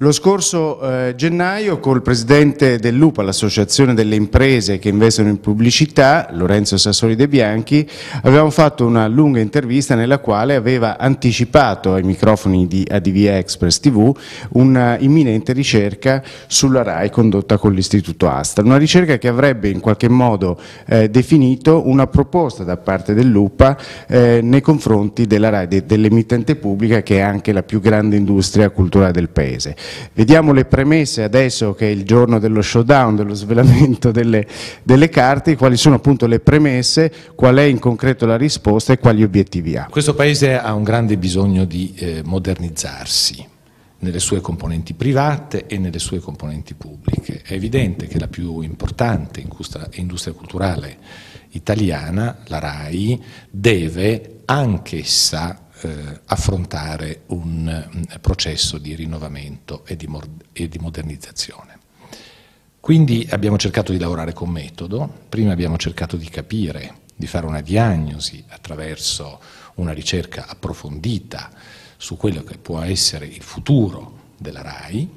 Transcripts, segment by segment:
Lo scorso eh, gennaio col presidente dell'UPA, l'associazione delle imprese che investono in pubblicità, Lorenzo Sassoli De Bianchi, avevamo fatto una lunga intervista nella quale aveva anticipato ai microfoni di ADV Express TV un'imminente eh, ricerca sulla RAI condotta con l'Istituto Asta, una ricerca che avrebbe in qualche modo eh, definito una proposta da parte dell'UPA eh, nei confronti della RAI, de, dell'emittente pubblica che è anche la più grande industria culturale del Paese. Vediamo le premesse adesso che è il giorno dello showdown, dello svelamento delle, delle carte, quali sono appunto le premesse, qual è in concreto la risposta e quali obiettivi ha. Questo Paese ha un grande bisogno di eh, modernizzarsi nelle sue componenti private e nelle sue componenti pubbliche. È evidente che la più importante industria, industria culturale italiana, la RAI, deve anch'essa eh, affrontare un mm, processo di rinnovamento e di, e di modernizzazione. Quindi abbiamo cercato di lavorare con metodo, prima abbiamo cercato di capire, di fare una diagnosi attraverso una ricerca approfondita su quello che può essere il futuro della RAI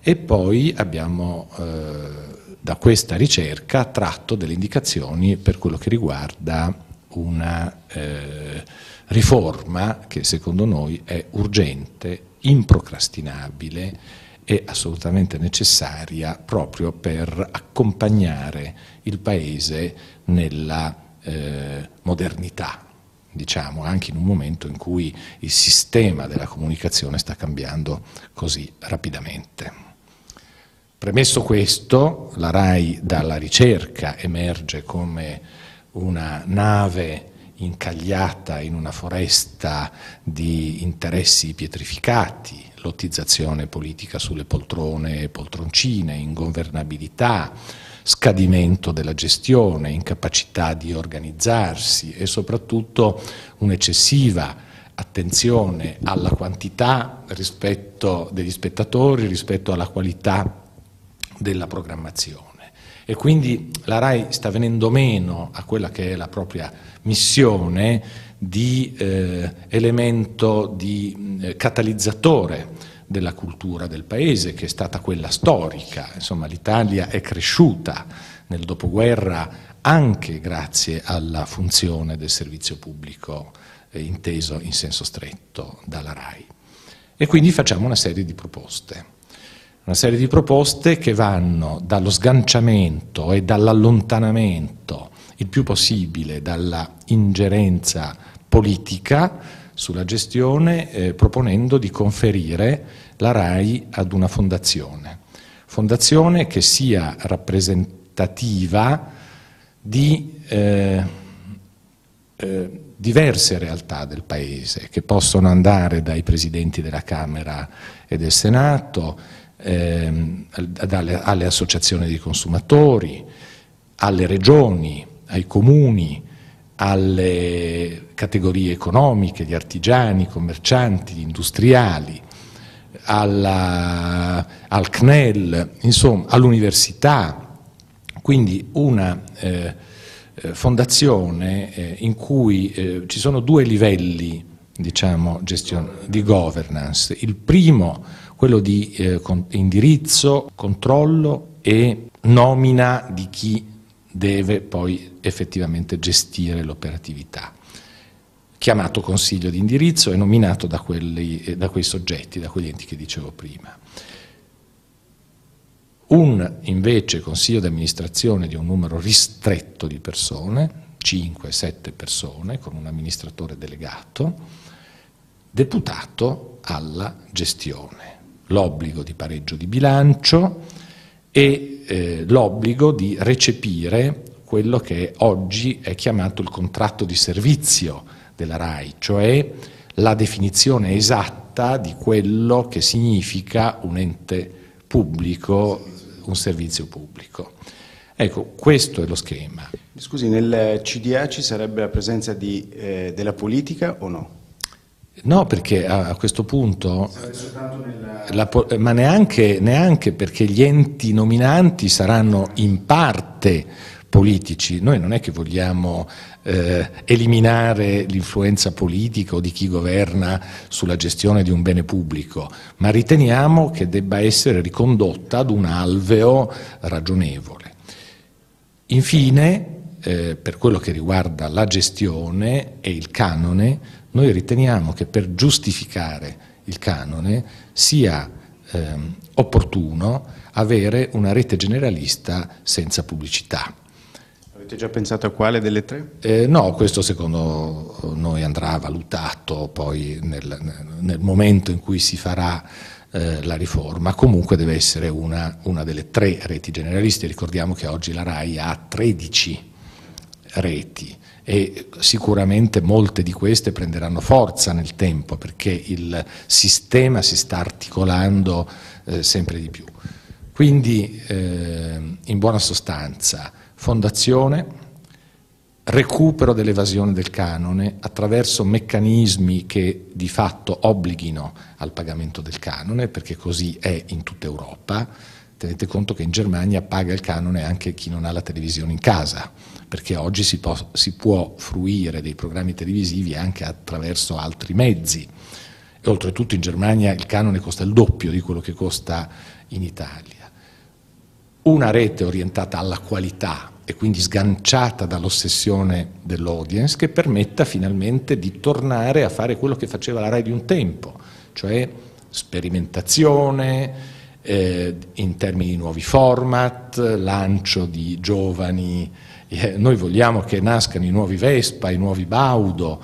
e poi abbiamo eh, da questa ricerca tratto delle indicazioni per quello che riguarda una eh, riforma che secondo noi è urgente, improcrastinabile e assolutamente necessaria proprio per accompagnare il Paese nella eh, modernità, diciamo, anche in un momento in cui il sistema della comunicazione sta cambiando così rapidamente. Premesso questo, la RAI dalla ricerca emerge come una nave incagliata in una foresta di interessi pietrificati, lottizzazione politica sulle poltrone e poltroncine, ingovernabilità, scadimento della gestione, incapacità di organizzarsi e soprattutto un'eccessiva attenzione alla quantità rispetto degli spettatori, rispetto alla qualità della programmazione. E quindi la RAI sta venendo meno a quella che è la propria missione di eh, elemento di eh, catalizzatore della cultura del paese, che è stata quella storica. Insomma, l'Italia è cresciuta nel dopoguerra anche grazie alla funzione del servizio pubblico eh, inteso in senso stretto dalla RAI. E quindi facciamo una serie di proposte. Una serie di proposte che vanno dallo sganciamento e dall'allontanamento il più possibile dalla ingerenza politica sulla gestione eh, proponendo di conferire la RAI ad una fondazione, fondazione che sia rappresentativa di eh, eh, diverse realtà del Paese, che possono andare dai presidenti della Camera e del Senato, ehm, alle, alle, associazioni di consumatori, alle regioni, ai comuni, alle categorie economiche di artigiani, commercianti, industriali, alla, al CNEL, insomma all'università. Quindi una eh, fondazione eh, in cui eh, ci sono due livelli diciamo, gestion- di governance. Il primo quello di eh, con indirizzo, controllo e nomina di chi deve poi effettivamente gestire l'operatività chiamato consiglio di indirizzo e nominato da, quelli, eh, da, quei soggetti, da quegli enti che dicevo prima. Un invece consiglio di amministrazione di un numero ristretto di persone, 5-7 persone, con un amministratore delegato, deputato alla gestione l'obbligo di pareggio di bilancio e eh, l'obbligo di recepire quello che oggi è chiamato il contratto di servizio della RAI, cioè la definizione esatta di quello che significa un ente pubblico, un servizio pubblico. Ecco, questo è lo schema. Scusi, nel CDA ci sarebbe la presenza di, eh, della politica o no? No, perché a, a questo punto, nella... la, ma neanche, neanche perché gli enti nominanti saranno in parte politici, noi non è che vogliamo eh, eliminare l'influenza politica o di chi governa sulla gestione di un bene pubblico, ma riteniamo che debba essere ricondotta ad un alveo ragionevole. Infine, eh, per quello che riguarda la gestione e il canone, noi riteniamo che per giustificare il canone sia ehm, opportuno avere una rete generalista senza pubblicità. Avete già pensato a quale delle tre? Eh, no, questo secondo eh, noi andrà valutato poi nel, nel momento in cui si farà eh, la riforma, comunque deve essere una, una delle tre reti generaliste, ricordiamo che oggi la RAI ha 13 reti e sicuramente molte di queste prenderanno forza nel tempo perché il sistema si sta articolando eh, sempre di più. Quindi eh, in buona sostanza fondazione, recupero dell'evasione del canone attraverso meccanismi che di fatto obblighino al pagamento del canone perché così è in tutta Europa, Tenete conto che in Germania paga il canone anche chi non ha la televisione in casa, perché oggi si può, si può fruire dei programmi televisivi anche attraverso altri mezzi. E oltretutto in Germania il canone costa il doppio di quello che costa in Italia. Una rete orientata alla qualità e quindi sganciata dall'ossessione dell'audience che permetta finalmente di tornare a fare quello che faceva la RAI di un tempo, cioè sperimentazione, eh, in termini di nuovi format, lancio di giovani, eh, noi vogliamo che nascano i nuovi Vespa, i nuovi Baudo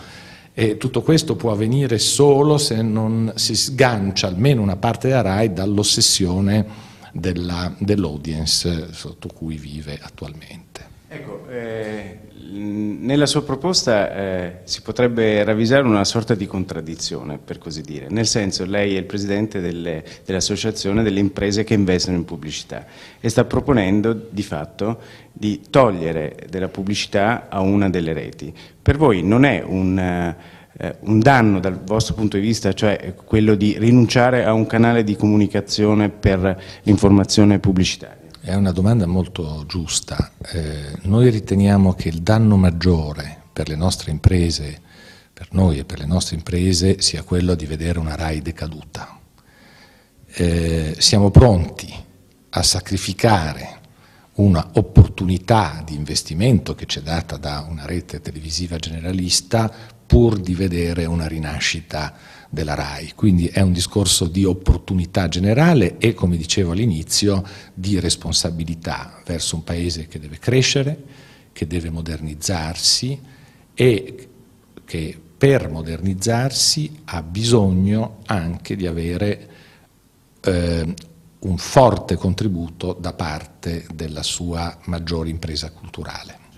e tutto questo può avvenire solo se non si sgancia almeno una parte della RAI dall'ossessione dell'audience dell sotto cui vive attualmente. Ecco, eh, nella sua proposta eh, si potrebbe ravvisare una sorta di contraddizione, per così dire. Nel senso, lei è il presidente dell'associazione dell delle imprese che investono in pubblicità e sta proponendo di fatto di togliere della pubblicità a una delle reti. Per voi non è un... Uh, un danno dal vostro punto di vista, cioè quello di rinunciare a un canale di comunicazione per l'informazione pubblicitaria? È una domanda molto giusta. Eh, noi riteniamo che il danno maggiore per le nostre imprese, per noi e per le nostre imprese, sia quello di vedere una RAI decaduta. Eh, siamo pronti a sacrificare una opportunità di investimento che ci è data da una rete televisiva generalista pur di vedere una rinascita della RAI. Quindi è un discorso di opportunità generale e, come dicevo all'inizio, di responsabilità verso un paese che deve crescere, che deve modernizzarsi e che per modernizzarsi ha bisogno anche di avere eh, un forte contributo da parte della sua maggiore impresa culturale.